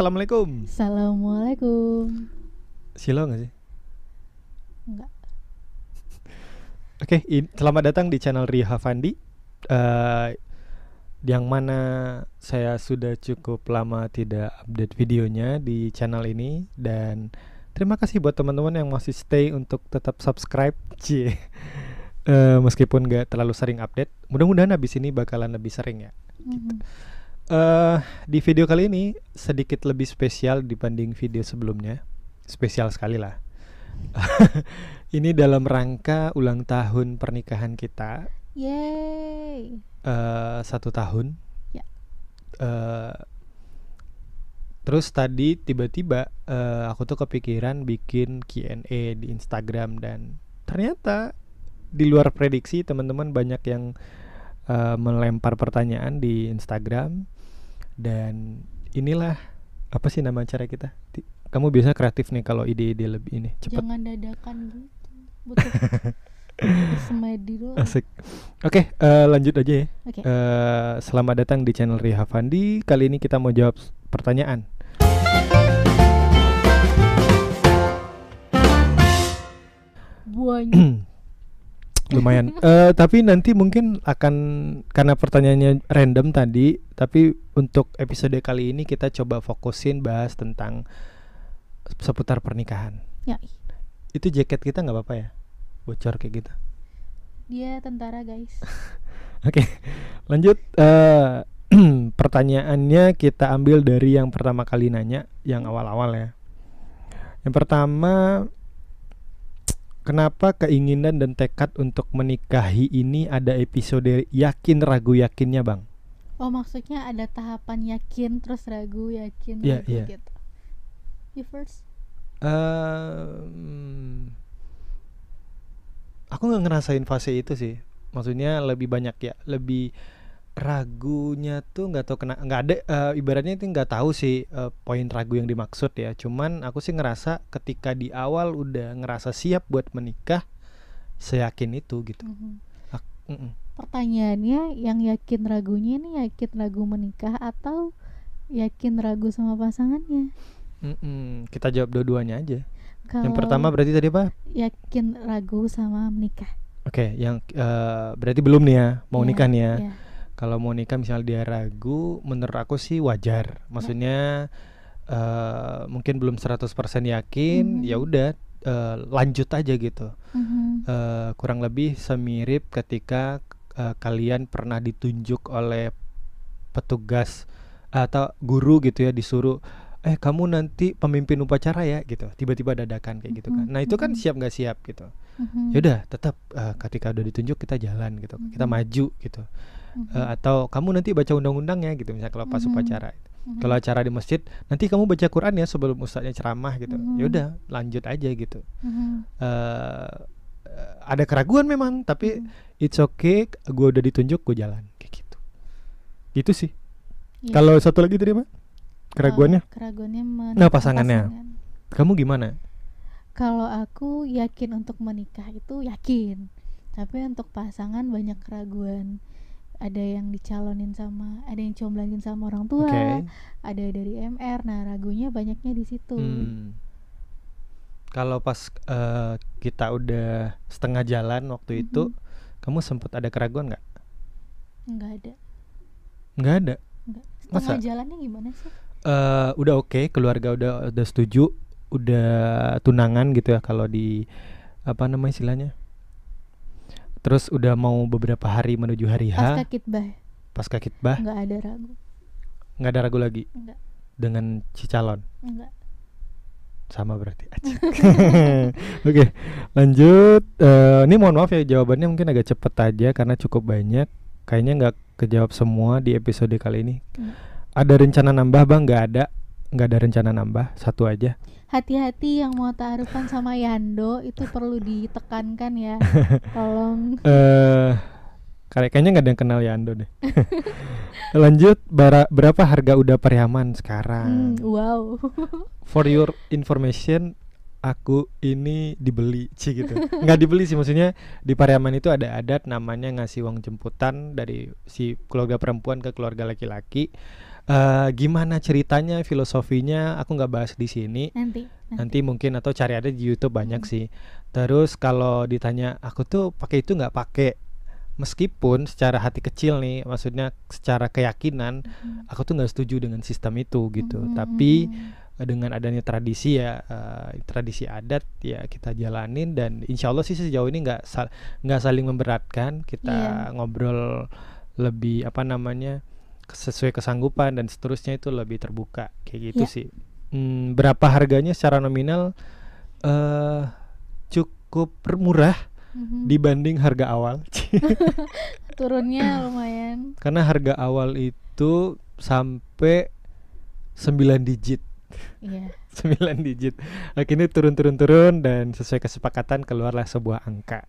assalamualaikum. Assalamualaikum. Silo nggak sih? Enggak. Oke, okay, selamat datang di channel Riha Fandi. Uh, yang mana saya sudah cukup lama tidak update videonya di channel ini dan terima kasih buat teman-teman yang masih stay untuk tetap subscribe cie uh, meskipun nggak terlalu sering update mudah-mudahan habis ini bakalan lebih sering ya mm -hmm. gitu. Mm-hmm uh, di video kali ini sedikit lebih spesial dibanding video sebelumnya. Spesial sekali lah. ini dalam rangka ulang tahun pernikahan kita. Yeay. Uh, satu tahun. Yeah. Ya. Uh, terus tadi tiba-tiba uh, aku tuh kepikiran bikin Q&A di Instagram dan ternyata di luar prediksi teman-teman banyak yang uh, melempar pertanyaan di Instagram dan inilah apa sih nama acara kita kamu biasa kreatif nih kalau ide-ide lebih ini cepat jangan dadakan gitu semedi asik oke okay, uh, eh, lanjut aja ya okay. uh, eh, selamat datang di channel Riha Fandi kali ini kita mau jawab pertanyaan lumayan. uh, tapi nanti mungkin akan karena pertanyaannya random tadi, tapi untuk episode kali ini kita coba fokusin bahas tentang seputar pernikahan. Ya. Itu jaket kita nggak apa-apa ya? Bocor kayak gitu. Dia tentara, guys. Oke. Lanjut uh, pertanyaannya kita ambil dari yang pertama kali nanya, yang awal-awal ya. Yang pertama Kenapa keinginan dan tekad untuk menikahi ini ada episode yakin ragu yakinnya bang? Oh maksudnya ada tahapan yakin terus ragu yakin yeah, ragu yeah. gitu. You first. Uh, aku nggak ngerasain fase itu sih. Maksudnya lebih banyak ya, lebih ragunya tuh nggak tahu kena nggak ada uh, ibaratnya itu nggak tahu sih uh, poin ragu yang dimaksud ya cuman aku sih ngerasa ketika di awal udah ngerasa siap buat menikah seyakin itu gitu mm -hmm. Aku, pertanyaannya yang yakin ragunya ini yakin ragu menikah atau yakin ragu sama pasangannya mm -mm. kita jawab dua-duanya aja Kalau yang pertama berarti tadi apa yakin ragu sama menikah oke okay, yang uh, berarti belum nih ya mau yeah, nikah nih ya yeah kalau mau nikah misalnya dia ragu menurut aku sih wajar maksudnya uh, mungkin belum 100% yakin hmm. ya udah uh, lanjut aja gitu hmm. uh, kurang lebih semirip ketika uh, kalian pernah ditunjuk oleh petugas atau guru gitu ya disuruh eh kamu nanti pemimpin upacara ya gitu tiba-tiba dadakan kayak gitu kan mhm, nah itu kan mhm. siap nggak siap gitu mhm. yaudah tetap uh, ketika udah ditunjuk kita jalan gitu kita maju gitu mm-hmm. uh, atau kamu nanti baca undang-undangnya gitu misalnya kalau pas mm-hmm. upacara mm-hmm. kalau acara di masjid nanti kamu baca Quran ya sebelum ustaznya ceramah gitu mm-hmm. yaudah lanjut aja gitu mm-hmm. uh, ada keraguan memang tapi mm-hmm. it's okay gue udah ditunjuk gue jalan kayak gitu gitu sih yeah. kalau satu lagi terima keraguannya uh, keraguannya nah pasangannya pasangan. kamu gimana kalau aku yakin untuk menikah itu yakin tapi untuk pasangan banyak keraguan ada yang dicalonin sama ada yang comblangin sama orang tua okay. ada dari MR nah ragunya banyaknya di situ hmm. kalau pas uh, kita udah setengah jalan waktu mm -hmm. itu kamu sempet ada keraguan nggak nggak ada nggak ada Enggak. setengah Masa? jalannya gimana sih uh, udah oke okay, keluarga udah udah setuju udah tunangan gitu ya kalau di apa namanya istilahnya Terus udah mau beberapa hari menuju hari H. Pasca kitbah. Pasca kitbah. Enggak ada ragu. Enggak ada ragu lagi. Enggak. Dengan cicalon, Enggak. Sama berarti. Oke, okay, lanjut. Uh, ini mohon maaf ya jawabannya mungkin agak cepet aja karena cukup banyak. Kayaknya nggak kejawab semua di episode kali ini. Enggak. Ada rencana nambah bang? Gak ada nggak ada rencana nambah satu aja hati-hati yang mau taruhkan sama Yando itu perlu ditekankan ya tolong eh uh, kayaknya nggak ada yang kenal Yando deh lanjut berapa harga udah Priaman sekarang hmm, wow for your information aku ini dibeli sih gitu nggak dibeli sih maksudnya di Pariaman itu ada adat namanya ngasih uang jemputan dari si keluarga perempuan ke keluarga laki-laki uh, gimana ceritanya, filosofinya, aku nggak bahas di sini. Nanti, nanti. Nanti mungkin atau cari ada di YouTube banyak hmm. sih. Terus kalau ditanya aku tuh pakai itu nggak pakai, meskipun secara hati kecil nih, maksudnya secara keyakinan, hmm. aku tuh nggak setuju dengan sistem itu gitu. Hmm. Tapi eh, dengan adanya tradisi ya uh, tradisi adat ya kita jalanin dan insya Allah sih sejauh ini nggak sal saling memberatkan kita yeah. ngobrol lebih apa namanya sesuai kesanggupan dan seterusnya itu lebih terbuka kayak gitu yeah. sih. Hmm, berapa harganya secara nominal uh, cukup murah mm-hmm. dibanding harga awal. Turunnya lumayan. Karena harga awal itu sampai 9 digit. Iya. sembilan Yeah. 9 digit. Akhirnya turun-turun-turun dan sesuai kesepakatan keluarlah sebuah angka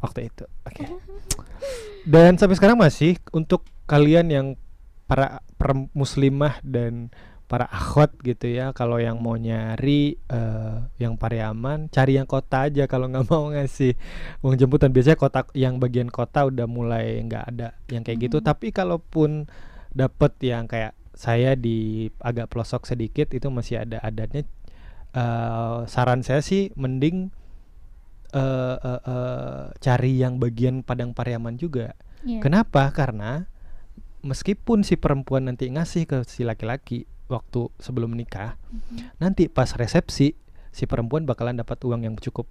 waktu itu. Okay. Dan sampai sekarang masih untuk kalian yang para per muslimah dan para akhwat gitu ya kalau yang mau nyari uh, yang Pariaman cari yang kota aja kalau nggak mau ngasih uang jemputan biasanya kota yang bagian kota udah mulai nggak ada yang kayak mm -hmm. gitu tapi kalaupun dapet yang kayak saya di agak pelosok sedikit itu masih ada adatnya uh, saran saya sih mending uh, uh, uh, cari yang bagian Padang Pariaman juga yeah. kenapa karena meskipun si perempuan nanti ngasih ke si laki-laki waktu sebelum nikah, mm-hmm. nanti pas resepsi si perempuan bakalan dapat uang yang cukup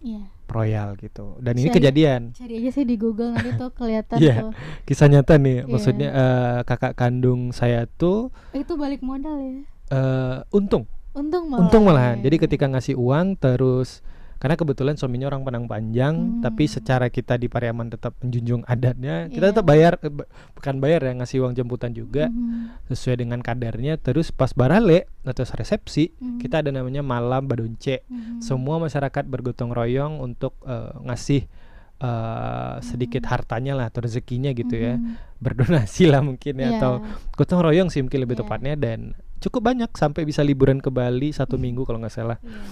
yeah. royal gitu. Dan ini cari, kejadian. Cari aja sih di Google nanti tuh kelihatan yeah. tuh. Kisah nyata nih, yeah. maksudnya uh, kakak kandung saya tuh. Oh, itu balik modal ya? Uh, untung. Untung malah. Untung malahan. Jadi ketika ngasih uang terus karena kebetulan suaminya orang Padang Panjang hmm. tapi secara kita di Pariaman tetap menjunjung adatnya yeah. kita iya. tetap bayar eh, bukan bayar ya ngasih uang jemputan juga hmm. sesuai dengan kadarnya terus pas barale atau resepsi hmm. kita ada namanya malam badonce hmm. semua masyarakat bergotong royong untuk uh, ngasih Uh, sedikit hmm. hartanya lah atau rezekinya gitu mm -hmm. ya berdonasi lah mungkin ya yeah. atau gotong royong sih mungkin lebih yeah. tepatnya dan cukup banyak sampai bisa liburan ke Bali satu hmm. minggu kalau nggak salah. Iya.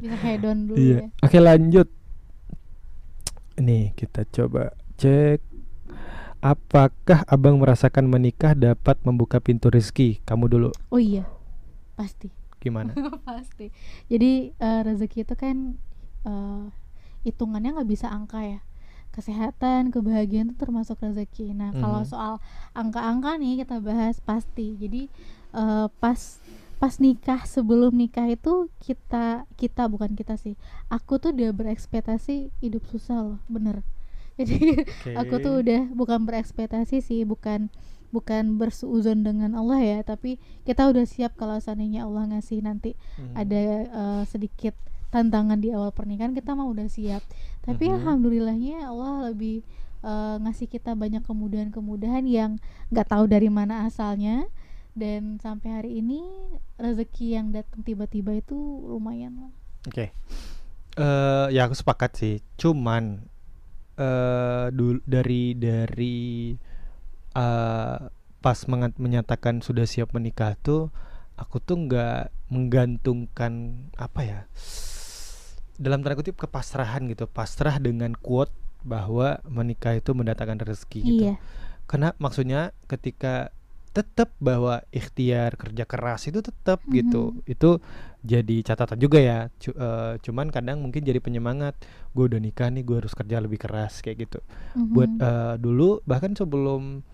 Bisa hedon dulu iya. ya. Oke lanjut. Nih kita coba cek apakah abang merasakan menikah dapat membuka pintu rezeki kamu dulu? Oh iya pasti. Gimana? pasti. Jadi uh, rezeki itu kan uh, hitungannya nggak bisa angka ya kesehatan, kebahagiaan itu termasuk rezeki. Nah, mm -hmm. kalau mm-hmm. soal angka-angka nih kita bahas pasti. Jadi uh, pas pas nikah sebelum nikah itu kita kita bukan kita sih aku tuh udah berekspektasi hidup susah loh bener jadi okay. aku tuh udah bukan berekspektasi sih bukan bukan bersuzon dengan Allah ya tapi kita udah siap kalau seandainya Allah ngasih nanti hmm. ada uh, sedikit tantangan di awal pernikahan kita mah udah siap tapi hmm. alhamdulillahnya Allah lebih uh, ngasih kita banyak kemudahan-kemudahan yang nggak tahu dari mana asalnya dan sampai hari ini rezeki yang datang tiba-tiba itu lumayan lah oke okay. uh, eh, ya aku sepakat sih cuman uh, dari dari uh, pas menyatakan sudah siap menikah tuh aku tuh nggak menggantungkan apa ya dalam tanda kutip kepasrahan gitu pasrah dengan quote bahwa menikah itu mendatangkan rezeki gitu. iya. gitu karena maksudnya ketika tetap bahwa ikhtiar kerja keras itu tetap mm -hmm. gitu itu jadi catatan juga ya C uh, eh, cuman kadang mungkin jadi penyemangat gue udah nikah nih gue harus kerja lebih keras kayak gitu mm -hmm. buat uh, dulu bahkan sebelum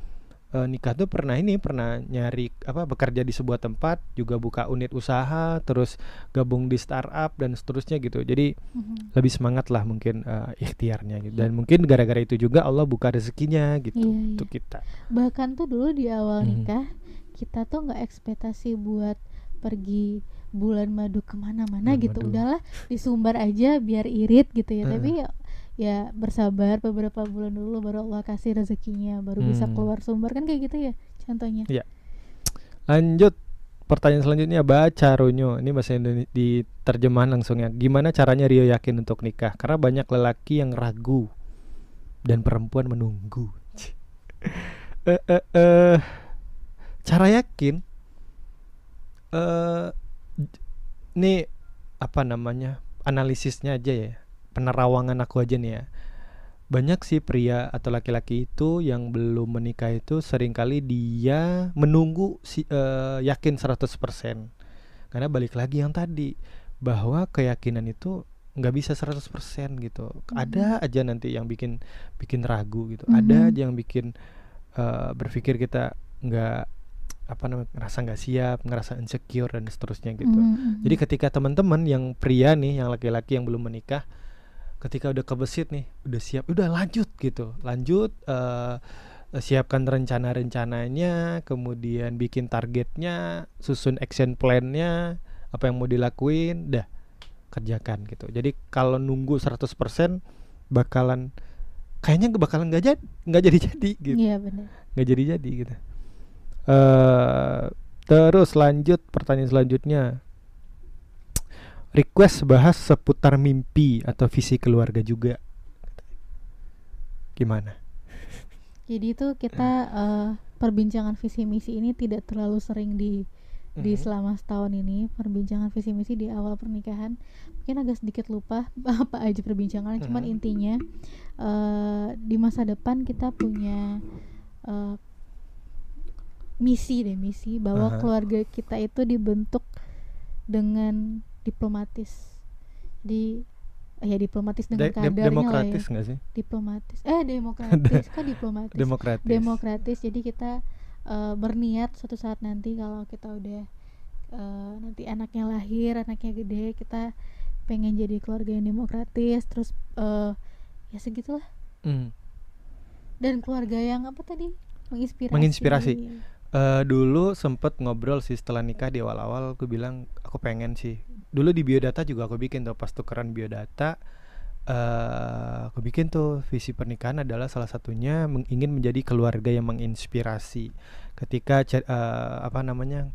uh, nikah tuh pernah ini pernah nyari apa bekerja di sebuah tempat juga buka unit usaha terus gabung di startup dan seterusnya gitu jadi mm-hmm. lebih semangat lah mungkin uh, ikhtiarnya gitu dan mungkin gara-gara itu juga Allah buka rezekinya gitu yeah, iya. untuk yeah. kita bahkan tuh dulu di awal mm-hmm. nikah kita tuh nggak ekspektasi buat pergi bulan madu kemana-mana bulan gitu madu. udahlah disumbar aja biar irit gitu ya uh. tapi ya bersabar beberapa bulan dulu baru Allah kasih rezekinya baru hmm. bisa keluar sumber kan kayak gitu ya contohnya ya lanjut pertanyaan selanjutnya baca runyo ini bahasa Indonesia di terjemahan langsungnya gimana caranya Rio yakin untuk nikah karena banyak lelaki yang ragu dan perempuan menunggu eh, eh, eh. cara yakin eh nih apa namanya analisisnya aja ya penerawangan aku aja nih ya banyak sih pria atau laki-laki itu yang belum menikah itu seringkali dia menunggu si, uh, yakin 100% karena balik lagi yang tadi bahwa keyakinan itu nggak bisa 100% gitu mm-hmm. ada hmm. aja nanti yang bikin bikin ragu gitu mm-hmm. ada aja yang bikin uh, berpikir kita nggak apa namanya ngerasa nggak siap ngerasa insecure dan seterusnya gitu mm-hmm. jadi ketika teman-teman yang pria nih yang laki-laki yang belum menikah ketika udah kebesit nih udah siap udah lanjut gitu lanjut uh, siapkan rencana-rencananya kemudian bikin targetnya susun action plannya apa yang mau dilakuin dah kerjakan gitu jadi kalau nunggu 100% bakalan kayaknya gak bakalan nggak jadi nggak jadi jadi gitu iya nggak jadi jadi gitu uh, terus lanjut pertanyaan selanjutnya request bahas seputar mimpi atau visi keluarga juga gimana jadi itu kita uh, perbincangan visi misi ini tidak terlalu sering di di mm-hmm. selama setahun ini perbincangan visi misi di awal pernikahan mungkin agak sedikit lupa apa aja perbincangan cuman mm-hmm. intinya uh, di masa depan kita punya uh, misi deh misi bahwa uh-huh. keluarga kita itu dibentuk dengan diplomatis di ya diplomatis dengan de kadarnya ya. demokratis nggak ya. sih diplomatis eh demokratis kan diplomatis demokratis demokratis jadi kita uh, berniat suatu saat nanti kalau kita udah uh, nanti anaknya lahir anaknya gede kita pengen jadi keluarga yang demokratis terus uh, ya segitulah mm. dan keluarga yang apa tadi menginspirasi menginspirasi Uh, dulu sempet ngobrol sih setelah nikah di awal-awal aku bilang aku pengen sih dulu di biodata juga aku bikin tuh pas tukeran biodata uh, bikin tuh visi pernikahan adalah salah satunya ingin menjadi keluarga yang menginspirasi ketika uh, apa namanya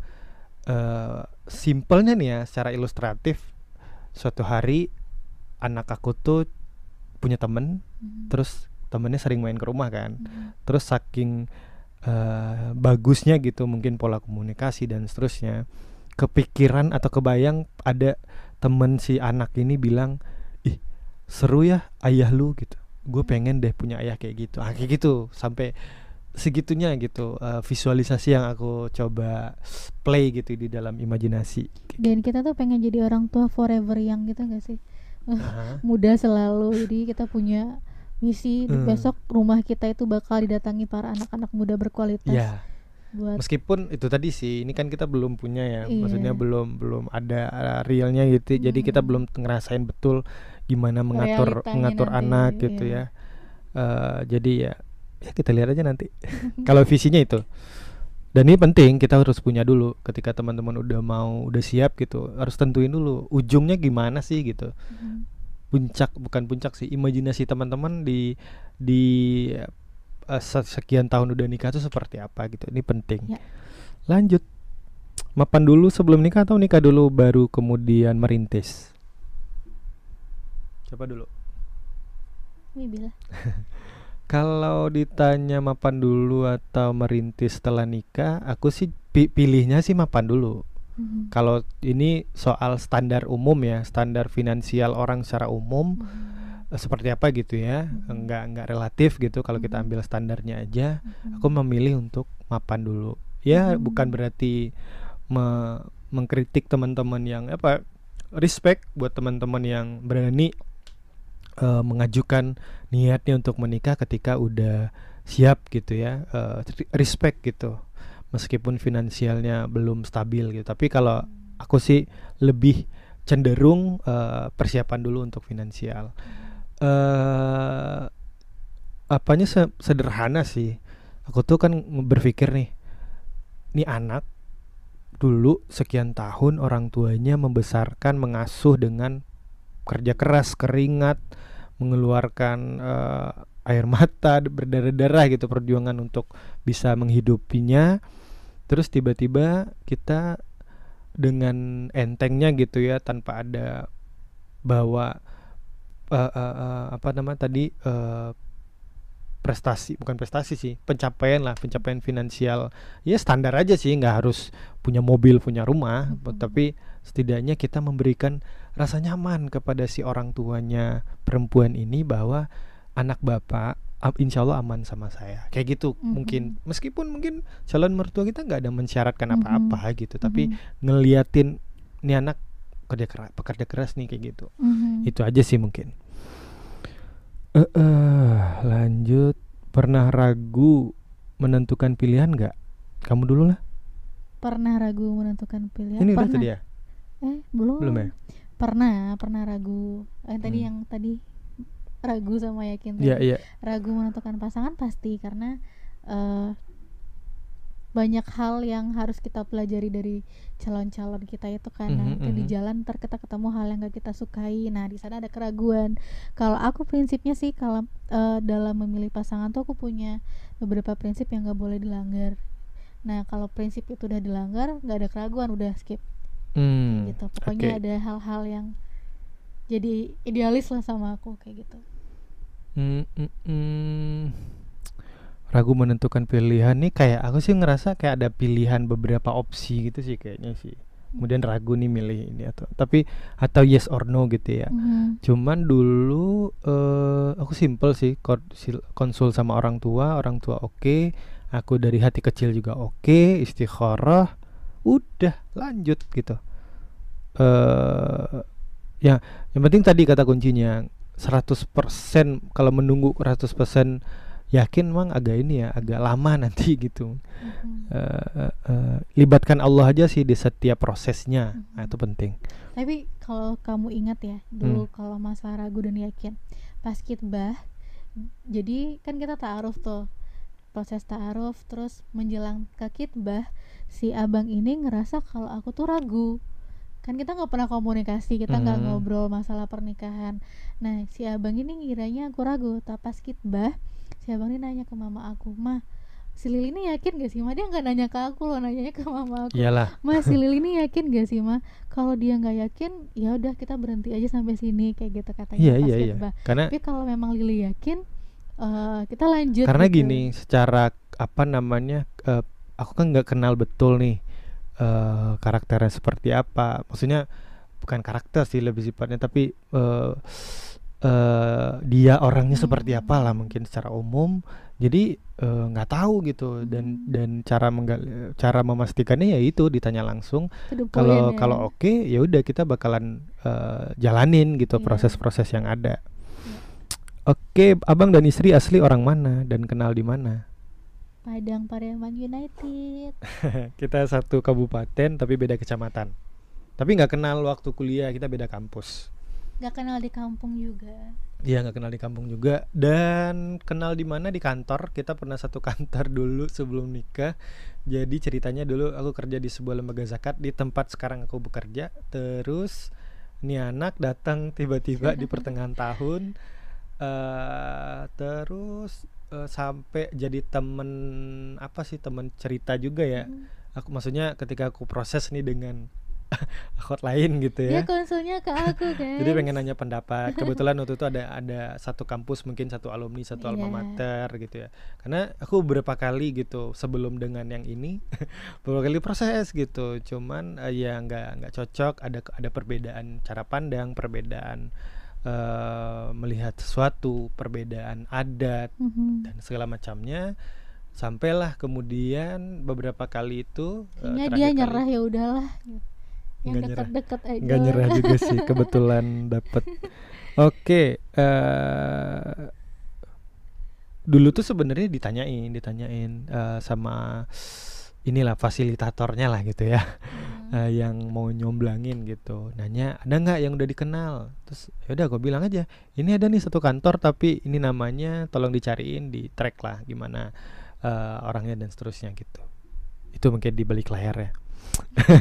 uh, simpelnya nih ya secara ilustratif suatu hari anak aku tuh punya temen mm -hmm. terus temennya sering main ke rumah kan mm -hmm. terus saking uh, bagusnya gitu mungkin pola komunikasi dan seterusnya kepikiran atau kebayang ada temen si anak ini bilang ih seru ya ayah lu gitu gue hmm. pengen deh punya ayah kayak gitu ah, kayak gitu sampai segitunya gitu uh, visualisasi yang aku coba play gitu di dalam imajinasi dan gitu. kita tuh pengen jadi orang tua forever yang gitu gak sih uh -huh. muda selalu jadi kita punya misi hmm. besok rumah kita itu bakal didatangi para anak-anak muda berkualitas. Yeah. Buat meskipun itu tadi sih ini kan kita belum punya ya iya. maksudnya belum belum ada eh, realnya gitu hmm. jadi kita hmm. belum ngerasain betul gimana mengatur Realitanya mengatur nanti, iya. anak iya. gitu ya uh, jadi ya ya kita lihat aja nanti kalau visinya itu dan ini penting kita harus punya dulu ketika teman-teman udah mau udah siap gitu harus tentuin dulu ujungnya gimana sih gitu hmm puncak bukan puncak sih imajinasi teman-teman di di uh, sekian tahun udah nikah tuh seperti apa gitu ini penting ya. lanjut mapan dulu sebelum nikah atau nikah dulu baru kemudian merintis siapa dulu kalau ditanya mapan dulu atau merintis setelah nikah aku sih pilihnya sih mapan dulu hmm Kalau ini soal standar umum ya, standar finansial orang secara umum mm-hmm. seperti apa gitu ya, mm-hmm. enggak enggak relatif gitu. Kalau mm-hmm. kita ambil standarnya aja, mm-hmm. aku memilih untuk mapan dulu. Ya mm-hmm. bukan berarti me- mengkritik teman-teman yang apa respect buat teman-teman yang berani uh, mengajukan niatnya untuk menikah ketika udah siap gitu ya, uh, respect gitu meskipun finansialnya belum stabil gitu tapi kalau aku sih lebih cenderung uh, persiapan dulu untuk finansial uh, apanya se sederhana sih aku tuh kan berpikir nih ini anak dulu sekian tahun orang tuanya membesarkan mengasuh dengan kerja keras keringat mengeluarkan uh, air mata berdarah-darah gitu perjuangan untuk bisa menghidupinya terus tiba-tiba kita dengan entengnya gitu ya tanpa ada bawa uh, uh, uh, apa nama tadi uh, prestasi bukan prestasi sih pencapaian lah pencapaian finansial ya standar aja sih nggak harus punya mobil punya rumah mm-hmm. tapi setidaknya kita memberikan rasa nyaman kepada si orang tuanya perempuan ini bahwa anak bapak insya Allah aman sama saya kayak gitu mm-hmm. mungkin meskipun mungkin calon mertua kita nggak ada mensyaratkan apa-apa mm-hmm. gitu tapi mm-hmm. ngeliatin nih anak kerja keras pekerja keras nih kayak gitu mm-hmm. itu aja sih mungkin uh, uh, lanjut pernah ragu menentukan pilihan nggak kamu dulu lah pernah ragu menentukan pilihan ini pernah. udah tadi ya eh belum belum ya pernah pernah ragu eh, tadi hmm. yang tadi ragu sama yakin yeah, yeah. ragu menentukan pasangan pasti karena uh, banyak hal yang harus kita pelajari dari calon-calon kita itu kan mm -hmm, mm -hmm. di mhm. jalan ntar kita ketemu hal yang gak kita sukai nah di sana ada keraguan kalau aku prinsipnya sih kalau uh, dalam memilih pasangan tuh aku punya beberapa prinsip yang gak boleh dilanggar nah kalau prinsip itu udah dilanggar nggak ada keraguan udah skip mm, gitu pokoknya okay. ada hal-hal yang jadi idealis lah sama aku kayak gitu Hmm, mm, mm. Ragu menentukan pilihan nih kayak aku sih ngerasa kayak ada pilihan beberapa opsi gitu sih kayaknya sih. Kemudian ragu nih milih ini atau tapi atau yes or no gitu ya. Hmm. Cuman dulu uh, aku simpel sih konsul sama orang tua, orang tua oke, okay. aku dari hati kecil juga oke, okay. istikharah, udah lanjut gitu. Eh uh, ya yang penting tadi kata kuncinya 100% kalau menunggu 100% yakin memang agak ini ya agak lama nanti gitu mm-hmm. uh, uh, uh, libatkan Allah aja sih di setiap prosesnya nah, mm-hmm. nah, itu penting tapi kalau kamu ingat ya dulu mm. kalau masa ragu dan yakin pas kitbah jadi kan kita taaruf tuh proses taaruf terus menjelang ke kitbah si abang ini ngerasa kalau aku tuh ragu kan kita nggak pernah komunikasi kita nggak hmm. ngobrol masalah pernikahan nah si abang ini ngiranya aku ragu tapi pas kitbah si abang ini nanya ke mama aku mah si Lili ini yakin gak sih mah dia nggak nanya ke aku loh nanya ke mama aku Iyalah. Mah, si Lili ini yakin gak sih mah, kalau dia nggak yakin ya udah kita berhenti aja sampai sini kayak gitu katanya yeah, pas yeah, iya yeah. Iya. karena tapi kalau memang Lili yakin uh, kita lanjut karena gitu. gini secara apa namanya uh, aku kan nggak kenal betul nih uh, karakternya seperti apa maksudnya bukan karakter sih lebih sifatnya tapi uh, uh, dia orangnya seperti hmm. apa lah mungkin secara umum jadi nggak uh, tahu gitu dan hmm. dan cara menggali, cara memastikannya ya itu ditanya langsung kalau kalau oke okay, ya udah kita bakalan uh, jalanin gitu iya. proses-proses yeah. yang ada yeah. oke okay, abang dan istri asli orang mana dan kenal di mana Padang Pariaman United. kita satu kabupaten tapi beda kecamatan. Tapi nggak kenal waktu kuliah kita beda kampus. Nggak kenal di kampung juga. Iya nggak kenal di kampung juga dan kenal di mana di kantor kita pernah satu kantor dulu sebelum nikah. Jadi ceritanya dulu aku kerja di sebuah lembaga zakat di tempat sekarang aku bekerja. Terus ini anak datang tiba-tiba di pertengahan tahun. Uh, terus uh, sampai jadi temen apa sih temen cerita juga ya hmm. aku maksudnya ketika aku proses nih dengan akut lain gitu ya. Dia konsulnya ke aku kan. Jadi pengen nanya pendapat. Kebetulan waktu itu ada ada satu kampus mungkin satu alumni satu yeah. alma mater gitu ya. Karena aku beberapa kali gitu sebelum dengan yang ini beberapa kali proses gitu. Cuman uh, ya nggak nggak cocok. Ada ada perbedaan cara pandang, perbedaan uh, melihat sesuatu perbedaan adat mm -hmm. dan segala macamnya sampailah kemudian beberapa kali itu eh, Kayaknya uh, dia nyerah ya udahlah yang dekat-dekat aja nggak nyerah juga sih kebetulan dapat oke okay, uh, eh, dulu tuh sebenarnya ditanyain ditanyain uh, sama inilah fasilitatornya lah gitu ya uh, yang mau nyomblangin gitu nanya ada nggak yang udah dikenal terus ya udah, gue bilang aja ini ada nih satu kantor tapi ini namanya tolong dicariin di track lah gimana uh, orangnya dan seterusnya gitu itu mungkin di balik layar ya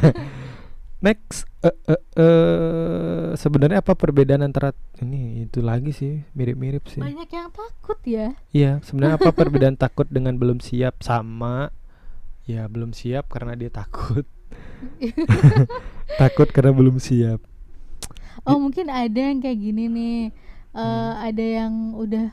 next uh, uh, uh, sebenarnya apa perbedaan antara ini itu lagi sih mirip-mirip sih banyak yang takut ya iya sebenarnya apa perbedaan takut dengan belum siap sama ya belum siap karena dia takut takut karena belum siap oh mungkin ada yang kayak gini nih uh, hmm. ada yang udah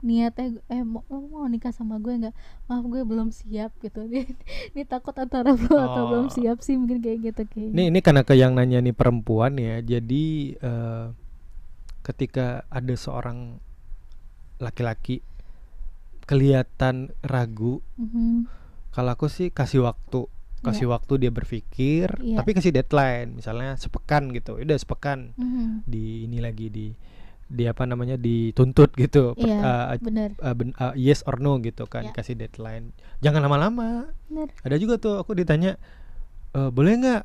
niatnya eh mau, mau nikah sama gue nggak maaf gue belum siap gitu ini, ini takut antara lo oh. atau belum oh. siap sih mungkin kayak gitu kayak ini ini karena ke yang nanya nih perempuan ya jadi uh, ketika ada seorang laki-laki kelihatan ragu mm -hmm. kalau aku sih kasih waktu kasih yeah. waktu dia berpikir yeah. tapi kasih deadline misalnya sepekan gitu udah sepekan mm -hmm. di ini lagi di di apa namanya dituntut gitu yeah, iya, uh, bener. Uh, eh, uh, eh, yes or no gitu kan yeah. kasih deadline jangan lama-lama ada juga tuh aku ditanya e, boleh nggak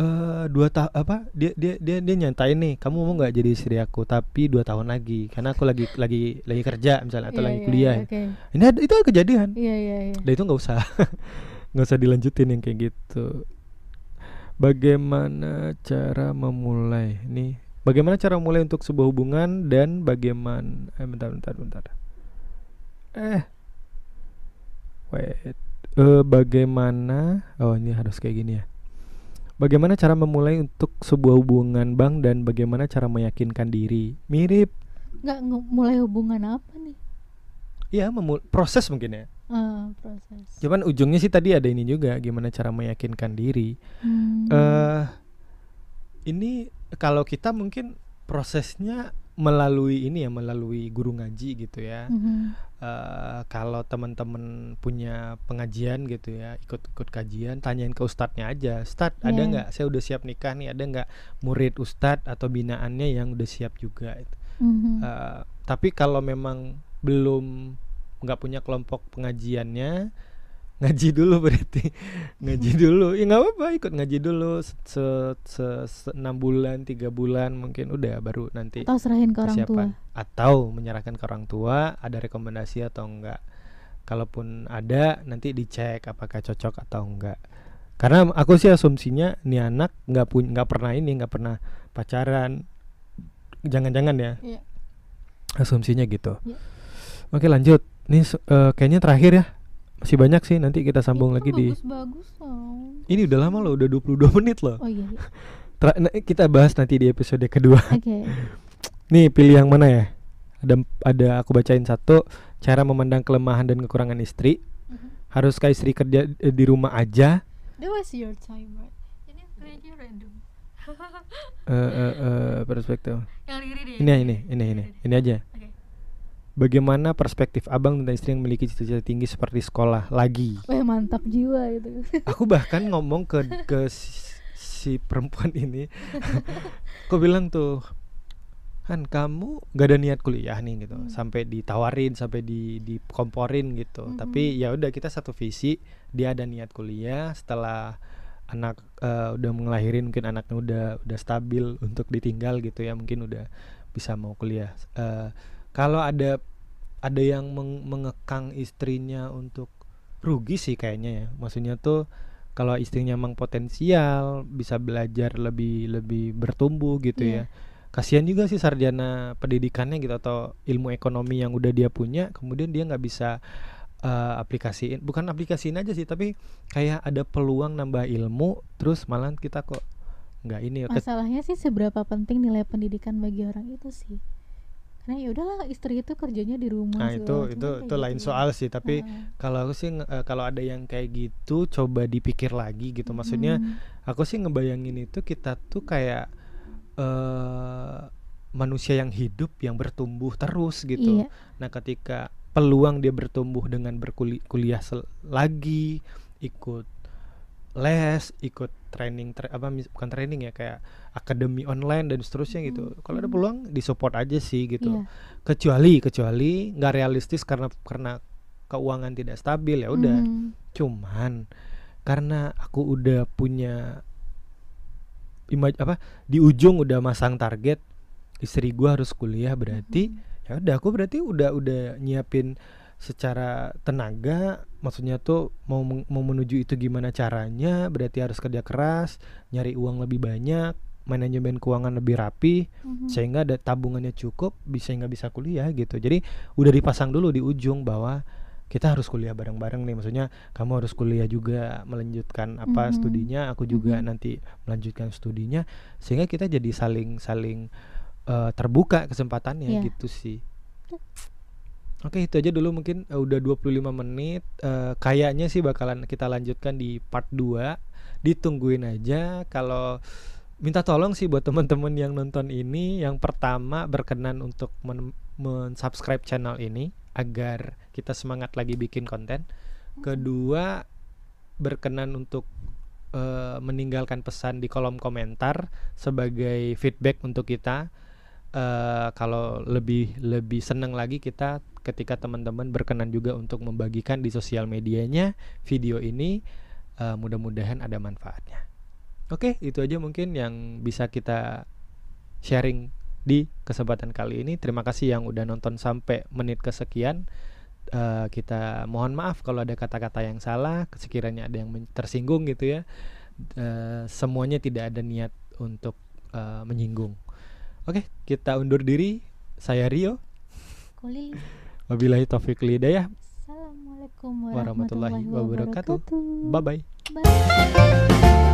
uh, dua tahun apa dia dia dia dia nyantai nih kamu mau nggak jadi istri aku tapi dua tahun lagi karena aku lagi lagi lagi kerja misalnya atau yeah, lagi iya, kuliah iya, okay. ini itu kejadian yeah, yeah, yeah. dan itu nggak usah nggak usah dilanjutin yang kayak gitu bagaimana cara memulai nih bagaimana cara mulai untuk sebuah hubungan dan bagaimana eh bentar bentar bentar eh wait eh, bagaimana oh ini harus kayak gini ya bagaimana cara memulai untuk sebuah hubungan bang dan bagaimana cara meyakinkan diri mirip nggak mulai hubungan apa nih Iya, proses mungkin ya. Ah, proses. Cuman ujungnya sih tadi ada ini juga, gimana cara meyakinkan diri. Hmm. Uh, ini kalau kita mungkin prosesnya melalui ini ya, melalui guru ngaji gitu ya. Hmm. Uh, kalau teman-teman punya pengajian gitu ya, ikut-ikut kajian, tanyain ke ustadznya aja. Ustadz yeah. ada nggak? Saya udah siap nikah nih, ada nggak murid ustadz atau binaannya yang udah siap juga? -hmm. uh, tapi kalau memang belum nggak punya kelompok pengajiannya ngaji dulu berarti ngaji dulu ya nggak apa-apa ikut ngaji dulu se, se, se, se enam bulan tiga bulan mungkin udah baru nanti atau serahin ke orang tua atau menyerahkan ke orang tua ada rekomendasi atau enggak kalaupun ada nanti dicek apakah cocok atau enggak karena aku sih asumsinya nih anak nggak pun nggak pernah ini nggak pernah pacaran jangan-jangan ya yeah. asumsinya gitu yeah. oke lanjut ini uh, kayaknya terakhir ya. Masih banyak sih nanti kita sambung Itu lagi bagus, di. Bagus loh. Ini udah lama loh, udah 22 menit loh. Oh iya. iya. Nah, kita bahas nanti di episode kedua. Oke. Okay. Nih pilih yang mana ya? Ada ada aku bacain satu cara memandang kelemahan dan kekurangan istri. Mm -hmm. Haruskah istri kerja eh, di rumah aja? That was your time, right? Ini kayaknya random. Eh uh, uh, uh, perspektif. Yang ini, ini, ini, ini, ini, ini aja. Bagaimana perspektif abang dan istri yang memiliki cita-cita tinggi seperti sekolah lagi? Eh mantap jiwa itu. Aku bahkan ngomong ke ke si, si perempuan ini, aku bilang tuh, kan kamu gak ada niat kuliah nih gitu, hmm. sampai ditawarin, sampai di dikomporin gitu. Hmm. Tapi ya udah kita satu visi, dia ada niat kuliah. Setelah anak uh, udah mengelahirin mungkin anaknya udah udah stabil untuk ditinggal gitu ya, mungkin udah bisa mau kuliah. Uh, kalau ada ada yang meng mengekang istrinya untuk rugi sih kayaknya ya maksudnya tuh kalau istrinya emang potensial bisa belajar lebih lebih bertumbuh gitu yeah. ya kasihan juga sih sarjana pendidikannya gitu atau ilmu ekonomi yang udah dia punya kemudian dia nggak bisa uh, aplikasiin bukan aplikasiin aja sih tapi kayak ada peluang nambah ilmu terus malah kita kok nggak ini ya, masalahnya sih seberapa penting nilai pendidikan bagi orang itu sih nah ya udahlah istri itu kerjanya di rumah nah itu itu itu, itu lain gitu. soal sih tapi uh. kalau aku sih eh, kalau ada yang kayak gitu coba dipikir lagi gitu maksudnya hmm. aku sih ngebayangin itu kita tuh kayak uh, manusia yang hidup yang bertumbuh terus gitu iya. nah ketika peluang dia bertumbuh dengan berkuliah berkuli lagi ikut les ikut training tra apa bukan training ya kayak akademi online dan seterusnya hmm. gitu. Kalau ada hmm. peluang disupport aja sih gitu. Yeah. Kecuali kecuali nggak realistis karena karena keuangan tidak stabil ya udah. Hmm. Cuman karena aku udah punya imaj apa di ujung udah masang target istri gue harus kuliah berarti hmm. ya udah aku berarti udah udah nyiapin secara tenaga maksudnya tuh mau mau menuju itu gimana caranya berarti harus kerja keras nyari uang lebih banyak manajemen keuangan lebih rapi mm-hmm. sehingga ada tabungannya cukup bisa nggak bisa kuliah gitu jadi udah dipasang dulu di ujung bahwa kita harus kuliah bareng-bareng nih maksudnya kamu harus kuliah juga melanjutkan apa mm-hmm. studinya aku juga mm-hmm. nanti melanjutkan studinya sehingga kita jadi saling saling uh, eh, terbuka kesempatannya yeah. gitu sih Oke, itu aja dulu mungkin uh, udah 25 menit. Uh, kayaknya sih bakalan kita lanjutkan di part 2. Ditungguin aja kalau minta tolong sih buat teman-teman yang nonton ini yang pertama berkenan untuk men, men channel ini agar kita semangat lagi bikin konten. Kedua, berkenan untuk uh, meninggalkan pesan di kolom komentar sebagai feedback untuk kita. Uh, kalau lebih lebih seneng lagi kita ketika teman-teman berkenan juga untuk membagikan di sosial medianya video ini uh, mudah-mudahan ada manfaatnya. Oke, itu aja mungkin yang bisa kita sharing di kesempatan kali ini. Terima kasih yang udah nonton sampai menit kesekian. Uh, kita mohon maaf kalau ada kata-kata yang salah, sekiranya ada yang tersinggung gitu ya. Uh, semuanya tidak ada niat untuk uh, menyinggung. Oke, kita undur diri. Saya Rio. Wabillahi taufik lidayah. Assalamualaikum warahmatullahi, warahmatullahi wabarakatuh. wabarakatuh. Bye bye. bye.